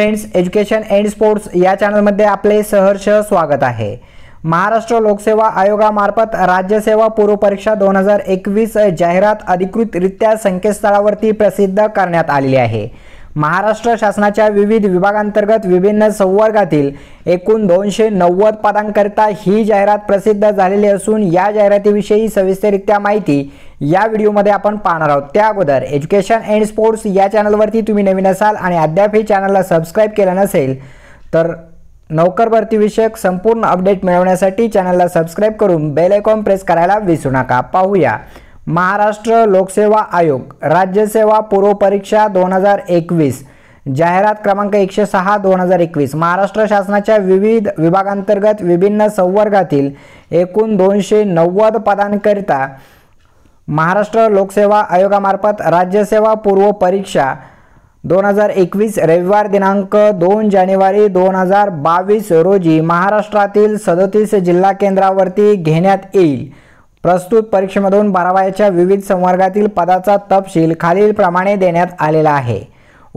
friends education and sports या चॅनलमध्ये आपले सहर्ष स्वागत आहे महाराष्ट्र लोकसेवा आयोगामार्फत राज्यसेवा पूर्व परीक्षा दोन हजार एकवीस जाहिरात अधिकृतरित्या संकेतस्थळावरती प्रसिद्ध करण्यात आलेली आहे महाराष्ट्र शासनाच्या विविध विभागांतर्गत विभिन्न संवर्गातील एकूण दोनशे नव्वद पदांकरिता ही जाहिरात प्रसिद्ध झालेली असून या जाहिरातीविषयी सविस्तरित्या माहिती या व्हिडिओमध्ये आपण पाहणार आहोत त्या अगोदर एज्युकेशन अँड स्पोर्ट्स या चॅनलवरती तुम्ही नवीन असाल आणि अद्याप हे चॅनलला सबस्क्राईब केलं नसेल तर नोकर भरतीविषयक संपूर्ण अपडेट मिळवण्यासाठी चॅनलला सबस्क्राईब करून बेल आयकॉन प्रेस करायला विसरू नका पाहूया महाराष्ट्र लोकसेवा आयोग राज्यसेवा पूर्व परीक्षा दोन हजार एकवीस जाहिरात क्रमांक एकशे सहा दोन हजार एकवीस महाराष्ट्र शासनाच्या विविध विभागांतर्गत विभिन्न संवर्गातील एकूण दोनशे नव्वद पदांकरिता महाराष्ट्र लोकसेवा आयोगामार्फत राज्यसेवा पूर्व परीक्षा दोन हजार एकवीस रविवार दिनांक दोन जानेवारी दोन हजार बावीस रोजी महाराष्ट्रातील सदतीस जिल्हा केंद्रावरती घेण्यात येईल प्रस्तुत परीक्षेमधून बारावयाच्या विविध संवर्गातील पदाचा तपशील खालीलप्रमाणे देण्यात आलेला आहे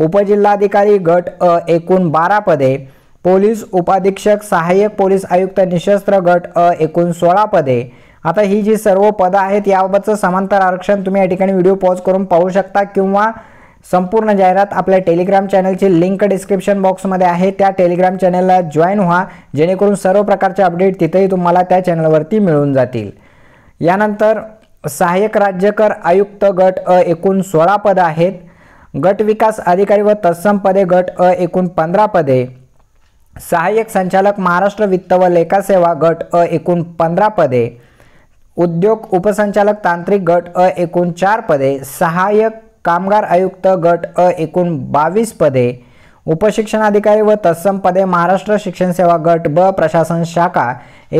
उपजिल्हाधिकारी गट अ एकूण बारा पदे पोलीस उपाधीक्षक सहाय्यक पोलीस आयुक्त निशस्त्र गट अ एकूण सोळा पदे आता ही जी सर्व पदं आहेत याबाबतचं समांतर आरक्षण तुम्ही या ठिकाणी व्हिडिओ पॉज करून पाहू शकता किंवा संपूर्ण जाहिरात आपल्या टेलिग्राम चॅनलची लिंक डिस्क्रिप्शन बॉक्समध्ये आहे त्या टेलिग्राम चॅनलला जॉईन व्हा जेणेकरून सर्व प्रकारचे अपडेट तिथेही तुम्हाला त्या चॅनलवरती मिळून जातील यानंतर सहाय्यक राज्यकर आयुक्त गट अ एकूण सोळा पद आहेत गट विकास अधिकारी व तत्सम पदे गट अ एकूण पंधरा पदे सहाय्यक संचालक महाराष्ट्र वित्त व लेखा सेवा गट अ एकूण पंधरा पदे उद्योग उपसंचालक तांत्रिक गट अ एकूण चार पदे सहाय्यक कामगार आयुक्त गट अ एकूण बावीस पदे उपशिक्षणाधिकारी व तत्सम पदे महाराष्ट्र शिक्षण सेवा गट ब प्रशासन शाखा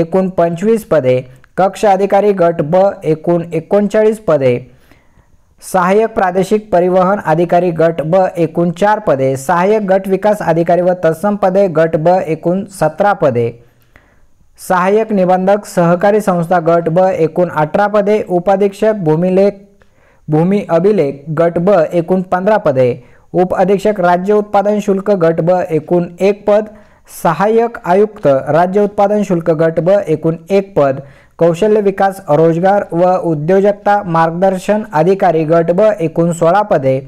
एकूण पंचवीस पदे कक्ष अधिकारी गट ब एकूण एकोणचाळीस पदे सहाय्यक प्रादेशिक परिवहन अधिकारी गट ब एकूण चार पदे सहाय्यक गट विकास अधिकारी व तत्सम पदे गट ब एकूण सतरा पदे सहाय्यक निबंधक सहकारी संस्था गट ब एकूण अठरा पदे उपाधीक्षक भूमिलेख भूमी अभिलेख गट ब एकूण पंधरा पदे अधीक्षक राज्य उत्पादन शुल्क गट ब एकूण एक पद सहाय्यक आयुक्त राज्य उत्पादन शुल्क गट ब एकूण एक पद कौशल्य विकास रोजगार व उद्योजकता मार्गदर्शन अधिकारी गट ब एकूण सोळा पदे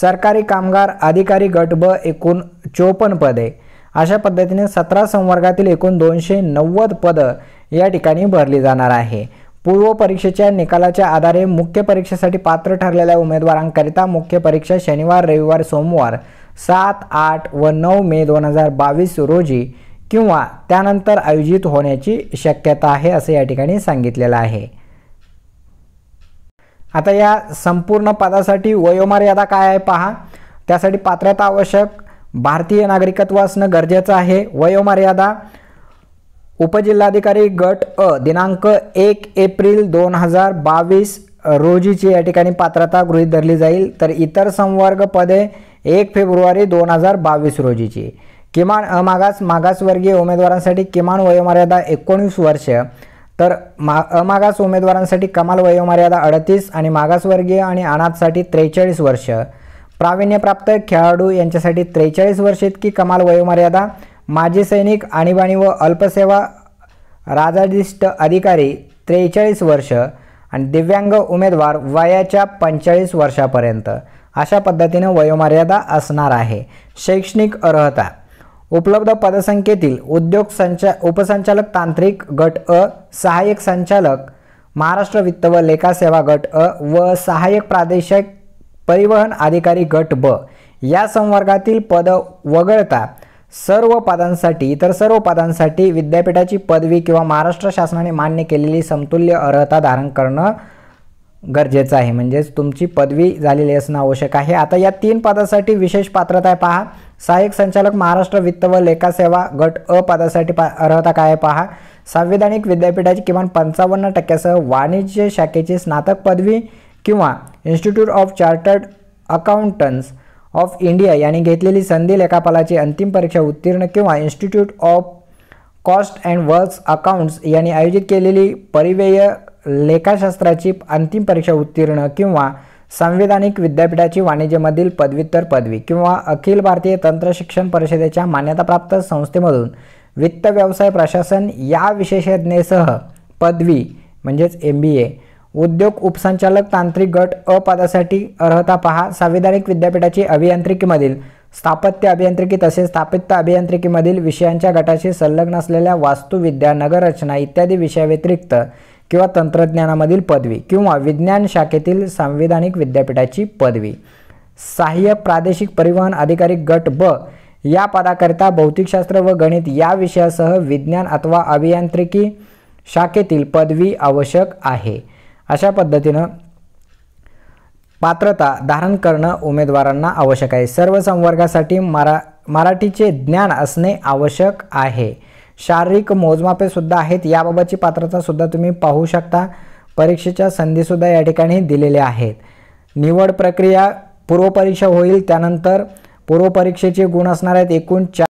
सरकारी कामगार अधिकारी गट ब एकूण चोपन्न पदे अशा पद्धतीने सतरा संवर्गातील एकूण दोनशे नव्वद पदं या ठिकाणी भरली जाणार आहे पूर्व परीक्षेच्या निकालाच्या आधारे मुख्य परीक्षेसाठी पात्र ठरलेल्या उमेदवारांकरिता मुख्य परीक्षा शनिवार रविवार सोमवार सात आठ व नऊ मे दोन हजार बावीस रोजी किंवा त्यानंतर आयोजित होण्याची शक्यता आहे असं या ठिकाणी सांगितलेलं आहे आता या संपूर्ण पदासाठी वयोमर्यादा काय आहे पहा त्यासाठी पात्रता आवश्यक भारतीय नागरिकत्व असणं गरजेचं आहे वयोमर्यादा उपजिल्हाधिकारी गट अ दिनांक एक एप्रिल दोन हजार बावीस रोजीची या ठिकाणी पात्रता गृहीत धरली जाईल तर इतर संवर्ग पदे एक फेब्रुवारी दोन हजार बावीस रोजीची किमान अमागास मागासवर्गीय उमेदवारांसाठी किमान वयोमर्यादा एकोणीस वर्ष तर मा अमागास उमेदवारांसाठी कमाल वयोमर्यादा अडतीस आणि मागासवर्गीय आणि अनाथसाठी त्रेचाळीस वर्ष प्रावीण्यप्राप्त खेळाडू यांच्यासाठी त्रेचाळीस वर्ष इतकी कमाल वयोमर्यादा माजी सैनिक आणीबाणी व अल्पसेवा राजाधिष्ट अधिकारी त्रेचाळीस वर्ष आणि दिव्यांग उमेदवार वयाच्या पंचेचाळीस वर्षापर्यंत अशा पद्धतीनं वयोमर्यादा असणार आहे शैक्षणिक अर्हता उपलब्ध पदसंख्येतील उद्योग संचा उपसंचालक तांत्रिक गट अ सहाय्यक संचालक महाराष्ट्र वित्त व लेखा सेवा गट अ व सहाय्यक प्रादेशिक परिवहन अधिकारी गट ब या संवर्गातील पद वगळता सर्व पदांसाठी इतर सर्व पदांसाठी विद्यापीठाची पदवी किंवा महाराष्ट्र शासनाने मान्य केलेली समतुल्य अर्हता धारण करणं गरजेचं आहे म्हणजेच तुमची पदवी झालेली असणं आवश्यक आहे आता या तीन पदासाठी विशेष पात्रता आहे पहा सहाय्यक संचालक महाराष्ट्र वित्त व लेखा सेवा गट अ पदासाठी पा अर्हता काय आहे पहा संविधानिक विद्यापीठाची किमान पंचावन्न टक्क्यासह वाणिज्य शाखेची स्नातक पदवी किंवा institute of chartered accountants of India यांनी घेतलेली संधी लेखापालाची अंतिम परीक्षा उत्तीर्ण किंवा institute of cost and works accounts यांनी आयोजित केलेली परिवेय लेखाशास्त्राची अंतिम परीक्षा उत्तीर्ण किंवा संविधानिक विद्यापीठाची वाणिज्यमधील पदव्युत्तर पदवी किंवा अखिल भारतीय तंत्र शिक्षण परिषदेच्या मान्यताप्राप्त संस्थेमधून वित्त व्यवसाय प्रशासन या विशेषज्ञेसह पदवी म्हणजेच एम बी ए उद्योग उपसंचालक तांत्रिक गट अ पदासाठी अर्हता पहा संविधानिक विद्यापीठाची अभियांत्रिकीमधील स्थापत्य अभियांत्रिकी तसेच स्थापत्य अभियांत्रिकीमधील विषयांच्या गटाशी संलग्न असलेल्या वास्तुविद्या नगररचना इत्यादी विषयाव्यतिरिक्त किंवा तंत्रज्ञानामधील पदवी किंवा विज्ञान शाखेतील संविधानिक विद्यापीठाची पदवी सहाय्य प्रादेशिक परिवहन अधिकारी गट ब या पदाकरिता भौतिकशास्त्र व गणित या विषयासह विज्ञान अथवा अभियांत्रिकी शाखेतील पदवी आवश्यक आहे अशा पद्धतीनं पात्रता धारण करणं उमेदवारांना आवश्यक आहे सर्व संवर्गासाठी मरा मराठीचे ज्ञान असणे आवश्यक आहे शारीरिक मोजमापे सुद्धा आहेत याबाबतची पात्रतासुद्धा तुम्ही पाहू शकता परीक्षेच्या संधीसुद्धा या ठिकाणी दिलेल्या आहेत निवड प्रक्रिया पूर्वपरीक्षा होईल त्यानंतर पूर्वपरीक्षेचे गुण असणार आहेत एकूण चार